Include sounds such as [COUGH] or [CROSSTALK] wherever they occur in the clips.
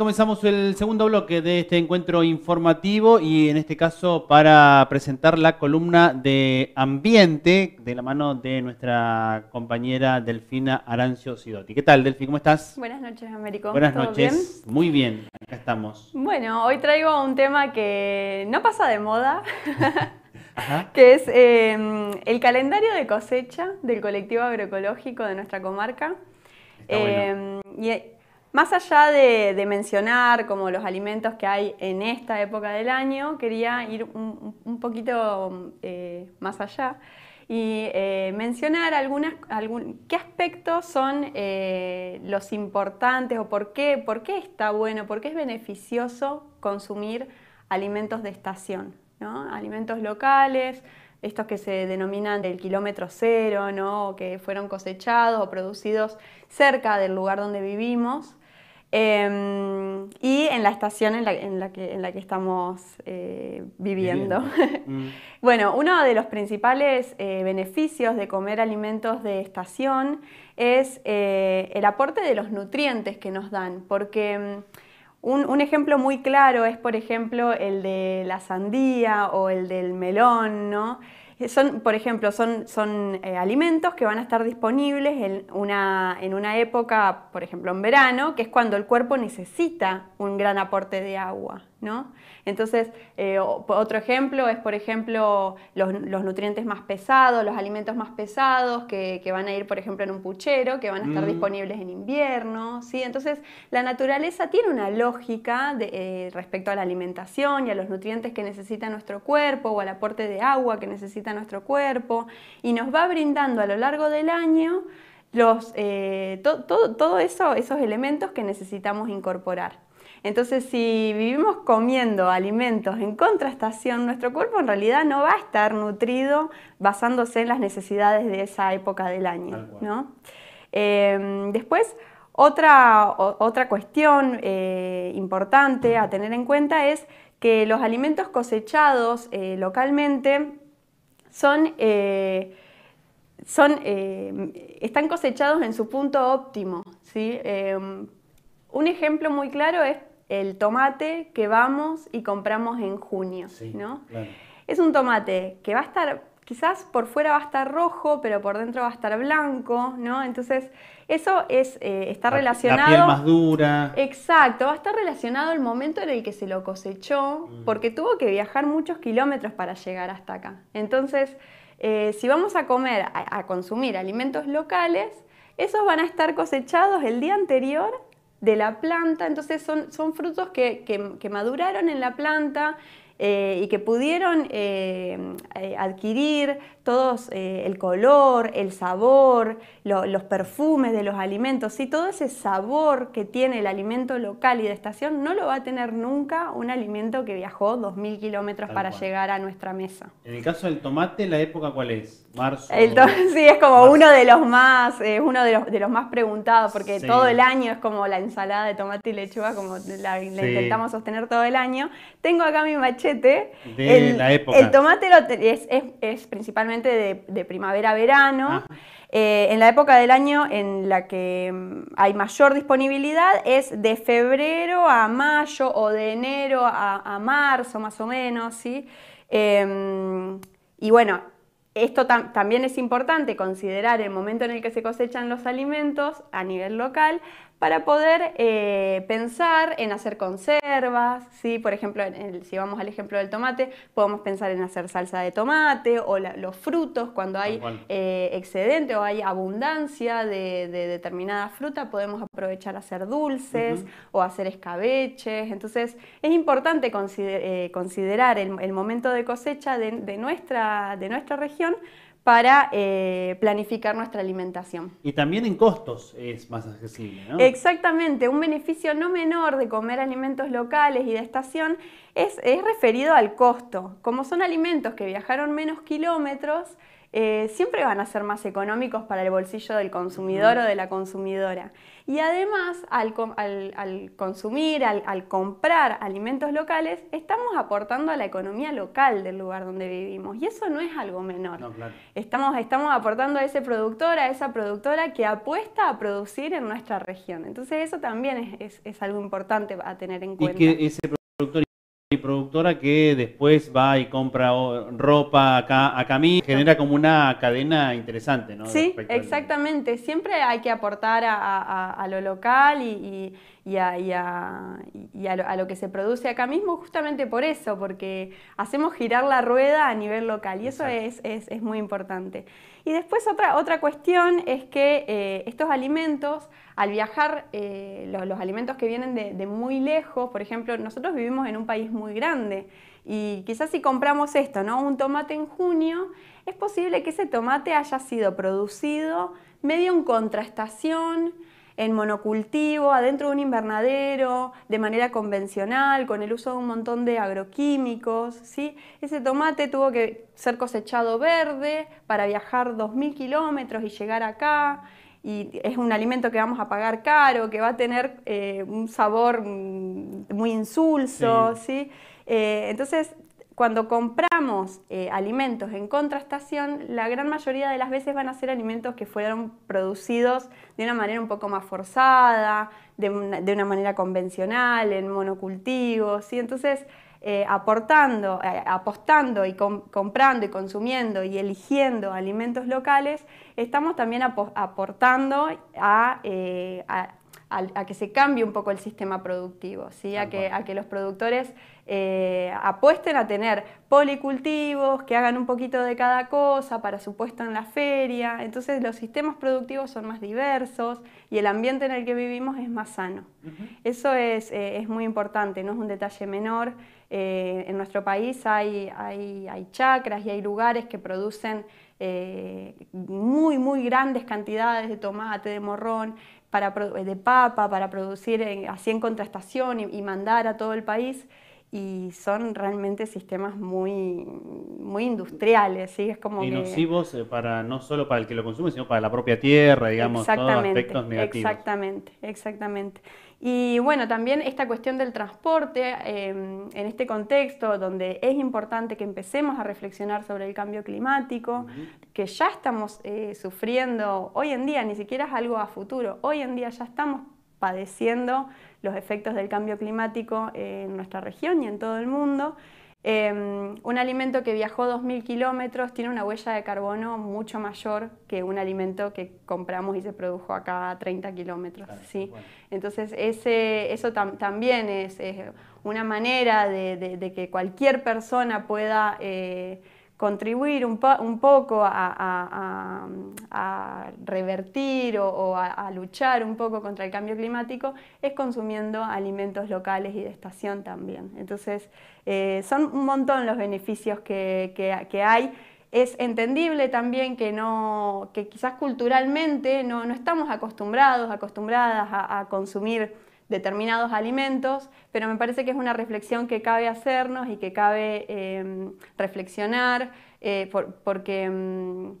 comenzamos el segundo bloque de este encuentro informativo y en este caso para presentar la columna de ambiente de la mano de nuestra compañera Delfina Arancio Sidotti. ¿Qué tal, Delfi? ¿Cómo estás? Buenas noches, Américo. Buenas noches. Muy bien, acá estamos. Bueno, hoy traigo un tema que no pasa de moda. [LAUGHS] que es em, el calendario de cosecha del colectivo agroecológico de nuestra comarca. Em, y más allá de, mencionar como los alimentos que hay en esta época del año, quería ir un, poquito eh, más allá y eh, mencionar algunas, qué aspectos son eh, los importantes o por qué, por qué está bueno, por qué es beneficioso consumir alimentos de estación, alimentos locales, estos que se denominan del kilómetro cero, que fueron cosechados o producidos cerca del lugar donde vivimos Em, y en la estación en la, que, estamos eh, viviendo. [LAUGHS] Mm. bueno, uno de los principales eh, beneficios de comer alimentos de estación es eh, el aporte de los nutrientes que nos dan, porque mm, un, un, ejemplo muy claro es, por ejemplo, el de la sandía o el del melón, ¿no? Son, por ejemplo, son, son eh, alimentos que van a estar disponibles en una, en una época, por ejemplo, en verano, que es cuando el cuerpo necesita un gran aporte de agua. Entonces, eh, otro ejemplo es, por ejemplo, los, nutrientes más pesados, los alimentos más pesados que, van a ir, por ejemplo, en un puchero, que van a estar mm. disponibles en invierno, ¿sí? Entonces, la naturaleza tiene una lógica eh, respecto a la alimentación y a los nutrientes que necesita nuestro cuerpo o al aporte de agua que necesita nuestro cuerpo y nos va brindando a lo largo del año los, eh, todo eso, esos elementos que necesitamos incorporar. Entonces, si vivimos comiendo alimentos en contrastación, nuestro cuerpo en realidad no va a estar nutrido basándose en las necesidades de esa época del año. Em, después, otra, otra cuestión eh, importante a tener en cuenta es que los alimentos cosechados eh, localmente son, eh, son, están cosechados en su punto óptimo. Em, un ejemplo muy claro es el tomate que vamos y compramos en junio, ¿no? Es un tomate que va a estar, quizás por fuera va a estar rojo, pero por dentro va a estar blanco, ¿no? Entonces, eso es, eh, está relacionado... La piel más dura. Exacto, va a estar relacionado el momento en el que se lo cosechó, mm. porque tuvo que viajar muchos kilómetros para llegar hasta acá. Entonces, eh, si vamos a comer, a consumir alimentos locales, esos van a estar cosechados el día anterior de la planta, entonces son, son frutos que, maduraron en la planta eh, y que pudieron eh, eh, adquirir todos eh, el color, el sabor, los perfumes de los alimentos, y todo ese sabor que tiene el alimento local y de estación no lo va a tener nunca un alimento que viajó 2.000 kilómetros para llegar a nuestra mesa. En el caso del tomate, ¿la época cuál es? Marzo. [LAUGHS] sí, es como uno de los más, eh, es uno de los, más preguntados, porque todo el año es como la ensalada de tomate y lechuga, como la, intentamos sostener todo el año. Tengo acá mi machete. De el, la época. El tomate es, es, es principalmente de, primavera primavera-verano. Eh, en la época del año en la que mm, hay mayor disponibilidad es de febrero a mayo o de enero a, marzo más o menos, ¿sí? Em, y bueno, esto también es importante considerar el momento en el que se cosechan los alimentos a nivel local para poder eh, pensar en hacer conservas, ¿sí? por ejemplo, si vamos al ejemplo del tomate, podemos pensar en hacer salsa de tomate o los frutos, cuando hay eh, excedente o hay abundancia de, determinada fruta, podemos aprovechar hacer dulces o hacer escabeches. Entonces es importante eh, considerar el, momento de cosecha nuestra, de nuestra región para eh, planificar nuestra alimentación. Y también en costos es más accesible, ¿no? Exactamente, un beneficio no menor de comer alimentos locales y de estación es referido al costo. Como son alimentos que viajaron menos kilómetros, eh, siempre van a ser más económicos para el bolsillo del consumidor o de la consumidora. Y además, al, consumir, al, comprar alimentos locales, estamos aportando a la economía local del lugar donde vivimos. Y eso no es algo menor. estamos, estamos aportando a ese productor, a esa productora que apuesta a producir en nuestra región. Entonces eso también es, algo importante a tener en cuenta mi productora que después va y compra ropa acá a mí genera como una cadena interesante, ¿no? Sí, exactamente. Siempre hay que aportar a, lo local y, a, lo, que se produce acá mismo justamente por eso, porque hacemos girar la rueda a nivel local y eso es muy importante. Y después otra, otra cuestión es que eh, estos alimentos, al viajar, eh, los, alimentos que vienen de, muy lejos, por ejemplo, nosotros vivimos en un país muy grande y quizás si compramos esto, ¿no? Un tomate en junio, es posible que ese tomate haya sido producido medio en contraestación, en monocultivo, adentro de un invernadero, de manera convencional, con el uso de un montón de agroquímicos. ¿sí? Ese tomate tuvo que ser cosechado verde para viajar 2.000 kilómetros y llegar acá. Y es un alimento que vamos a pagar caro, que va a tener eh, un sabor mm, muy insulso. ¿sí? Eh, entonces, cuando compramos eh, alimentos en contrastación, la gran mayoría de las veces van a ser alimentos que fueron producidos de una manera un poco más forzada, de una, manera convencional, en monocultivos, ¿sí? Entonces, eh, aportando, eh, apostando y comprando y consumiendo y eligiendo alimentos locales, estamos también aportando a, a, a, que se cambie un poco el sistema productivo, ¿sí? a, que, a que los productores eh, apuesten a tener policultivos, que hagan un poquito de cada cosa para su puesto en la feria. Entonces los sistemas productivos son más diversos y el ambiente en el que vivimos es más sano. Eso eh, es, muy importante, no es un detalle menor. Eh, en nuestro país hay, hay, hay chacras y hay lugares que producen eh, muy, muy grandes cantidades de tomate, de morrón, para, eh, de papa, para producir así en contrastación y, mandar a todo el país. Y son realmente sistemas muy, muy industriales, ¿sí? Es como y nocivos eh, para, no solo para el que lo consume, sino para la propia tierra, digamos, todos aspectos negativos. Exactamente, exactamente. Y bueno, también esta cuestión del transporte, em, en este contexto donde es importante que empecemos a reflexionar sobre el cambio climático, que ya estamos eh, sufriendo hoy en día, ni siquiera es algo a futuro, hoy en día ya estamos padeciendo los efectos del cambio climático en nuestra región y en todo el mundo. Em, un alimento que viajó 2.000 kilómetros tiene una huella de carbono mucho mayor que un alimento que compramos y se produjo acá a 30 kilómetros. ¿sí? Entonces ese, eso también es, una manera de, que cualquier persona pueda... Eh, contribuir un, poco a, revertir o, a, luchar un poco contra el cambio climático es consumiendo alimentos locales y de estación también. Entonces, eh, son un montón los beneficios que, hay es entendible también que, no, quizás culturalmente no, estamos acostumbrados, acostumbradas a consumir determinados alimentos, pero me parece que es una reflexión que cabe hacernos y que cabe em, reflexionar, eh, porque em,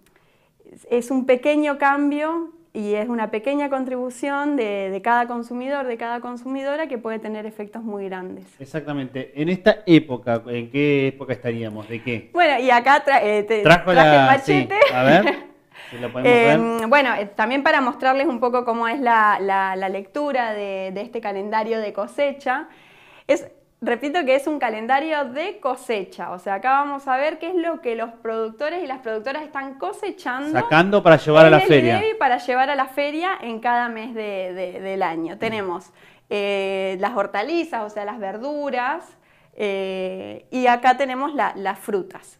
es un pequeño cambio y es una pequeña contribución de, cada consumidor, de cada consumidora que puede tener efectos muy grandes. Exactamente. En esta época, ¿en qué época estaríamos? ¿De qué? Bueno, y acá eh, trajo el machete. [LAUGHS] Em, bueno, eh, también para mostrarles un poco cómo es la, lectura de, este calendario de cosecha. Es, repito que es un calendario de cosecha, o sea, acá vamos a ver qué es lo que los productores y las productoras están cosechando. Sacando para llevar a la feria. para llevar a la feria en cada mes del año. Mm. Tenemos eh, las hortalizas, o sea, las verduras, eh, y acá tenemos las frutas.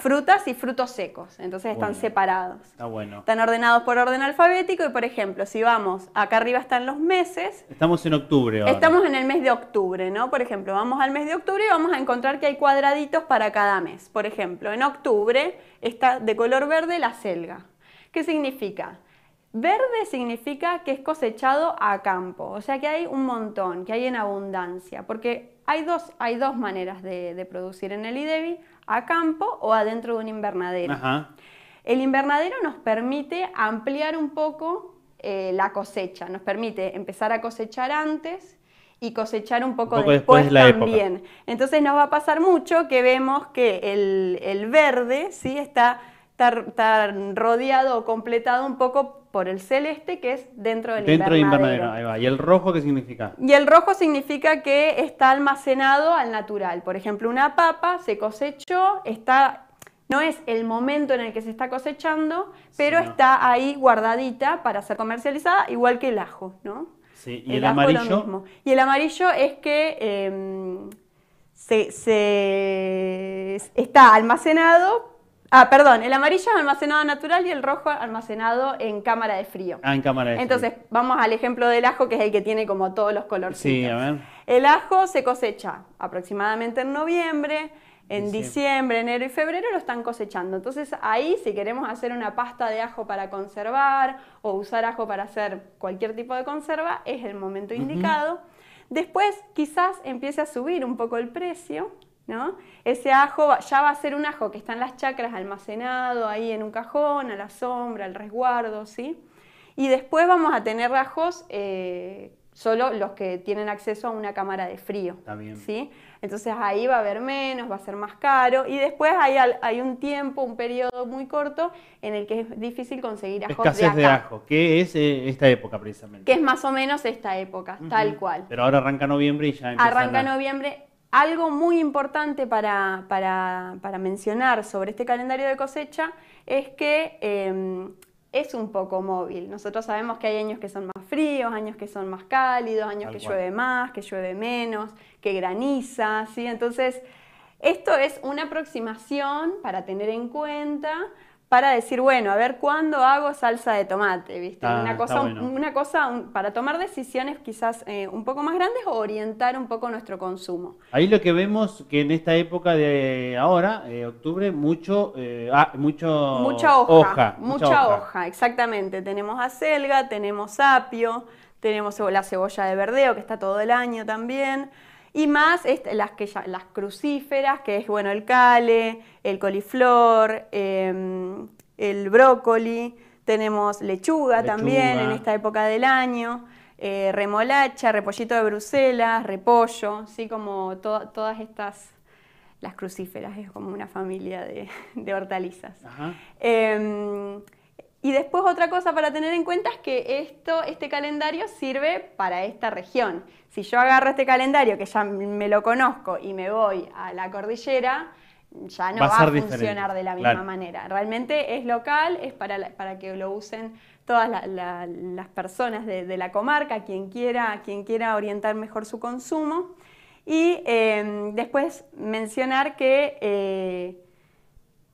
Frutas y frutos secos, entonces están separados. Están ordenados por orden alfabético y, por ejemplo, si vamos, acá arriba están los meses. Estamos en octubre Estamos en el mes de octubre, ¿no? Por ejemplo, vamos al mes de octubre y vamos a encontrar que hay cuadraditos para cada mes. Por ejemplo, en octubre está de color verde la selga. ¿Qué significa? Verde significa que es cosechado a campo, o sea que hay un montón, que hay en abundancia, porque hay dos, hay dos maneras de, de producir en el IDEBI a campo o adentro de un invernadero. El invernadero nos permite ampliar un poco eh, la cosecha, nos permite empezar a cosechar antes y cosechar un poco, después, también. Entonces nos va a pasar mucho que vemos que el, verde ¿sí? está, está rodeado o completado un poco por el celeste, que es dentro del invernadero. Dentro del invernadero, ahí va. ¿Y el rojo qué significa? Y el rojo significa que está almacenado al natural. Por ejemplo, una papa se cosechó, está, no es el momento en el que se está cosechando, pero está ahí guardadita para ser comercializada, igual que el ajo, ¿no? Sí, y el, amarillo. Y el amarillo es que em, se, se está almacenado Ah, perdón, el amarillo es almacenado natural y el rojo almacenado en cámara de frío. Ah, en cámara de frío. Entonces, vamos al ejemplo del ajo, que es el que tiene como todos los colores. Sí, a ver. El ajo se cosecha aproximadamente en noviembre, en diciembre. enero y febrero lo están cosechando. Entonces, ahí si queremos hacer una pasta de ajo para conservar o usar ajo para hacer cualquier tipo de conserva, es el momento indicado. Después, quizás empiece a subir un poco el precio ¿no? Ese ajo ya va a ser un ajo que está en las chacras almacenado ahí en un cajón, a la sombra, al resguardo, ¿sí? Y después vamos a tener ajos eh, solo los que tienen acceso a una cámara de frío, ¿sí? Entonces ahí va a haber menos, va a ser más caro y después hay, un tiempo, un periodo muy corto en el que es difícil conseguir ajos de, de ajo, que es eh, esta época precisamente. Que es más o menos esta época, tal cual. Pero ahora arranca noviembre y ya empieza Arranca noviembre algo muy importante para, mencionar sobre este calendario de cosecha es que em, es un poco móvil. Nosotros sabemos que hay años que son más fríos, años que son más cálidos, años que llueve más, que llueve menos, que graniza, ¿sí? Entonces, esto es una aproximación para tener en cuenta para decir, bueno, a ver cuándo hago salsa de tomate, ¿viste? Ah, una cosa, una cosa para tomar decisiones quizás eh, un poco más grandes o orientar un poco nuestro consumo. Ahí lo que vemos que en esta época de ahora, eh, octubre, mucho, eh, ah, mucho mucha hoja, mucha, hoja. exactamente. Tenemos acelga, tenemos apio, tenemos la cebolla de verdeo que está todo el año también. Y más este, las, que las crucíferas, que es bueno, el cale, el coliflor, em, el brócoli, tenemos lechuga, también en esta época del año, eh, remolacha, repollito de Bruselas, repollo, ¿sí? como todas estas, las crucíferas, es como una familia de, hortalizas. Ajá. Em, y después otra cosa para tener en cuenta es que esto, este calendario sirve para esta región. Si yo agarro este calendario, que ya me lo conozco, y me voy a la cordillera, ya no va, a, funcionar de la misma manera. Realmente es local, es para, para que lo usen todas las personas de, la comarca, quien quiera, quien quiera orientar mejor su consumo. Y eh, después mencionar que... Eh,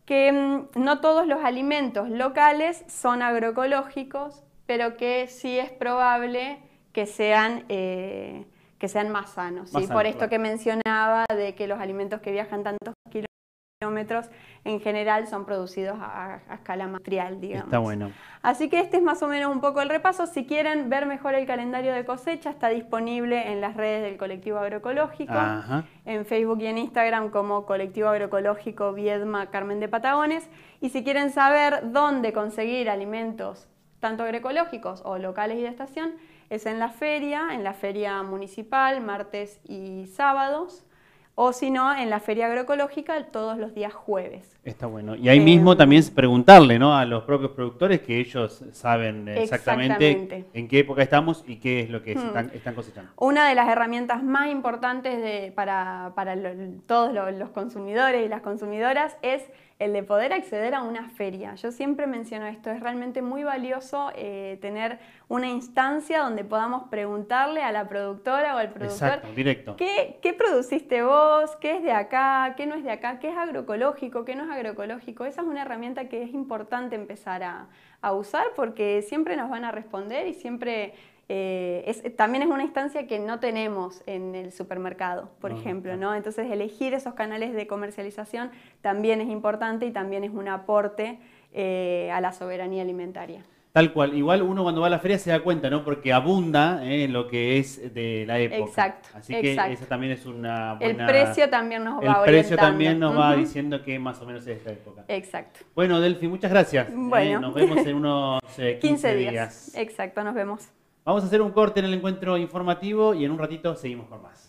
que mm, no todos los alimentos locales son agroecológicos, pero que sí es probable que sean, eh, que sean más sanos. y Por esto que mencionaba de que los alimentos que viajan tantos kilómetros en general son producidos a, escala material, digamos. Está bueno. Así que este es más o menos un poco el repaso. Si quieren ver mejor el calendario de cosecha, está disponible en las redes del Colectivo Agroecológico, en Facebook y en Instagram como Colectivo Agroecológico Viedma Carmen de Patagones. Y si quieren saber dónde conseguir alimentos, tanto agroecológicos o locales y de estación, es en la feria, en la feria municipal, martes y sábados o si no, en la feria agroecológica todos los días jueves. Está bueno. Y ahí mismo em, también preguntarle a los propios productores que ellos saben exactamente, en qué época estamos y qué es lo que hmm. están, cosechando. Una de las herramientas más importantes para, todos los consumidores y las consumidoras es el de poder acceder a una feria. Yo siempre menciono esto, es realmente muy valioso eh, tener una instancia donde podamos preguntarle a la productora o al productor directo. ¿qué, produciste vos, qué es de acá, qué no es de acá, qué es agroecológico, qué no es agroecológico. Esa es una herramienta que es importante empezar a, a usar porque siempre nos van a responder y siempre eh, también es una instancia que no tenemos en el supermercado, por ejemplo, no. Entonces elegir esos canales de comercialización también es importante y también es un aporte eh, a la soberanía alimentaria. Tal cual, igual uno cuando va a la feria se da cuenta, ¿no? Porque abunda eh, en lo que es de la época. Exacto. Así que esa también es una buena... El precio también nos va El precio también nos va diciendo que más o menos es esta época. Exacto. Bueno, Delphi, muchas gracias. nos vemos en unos 15, [LAUGHS] días. Exacto, nos vemos. Vamos a hacer un corte en el encuentro informativo y en un ratito seguimos con más.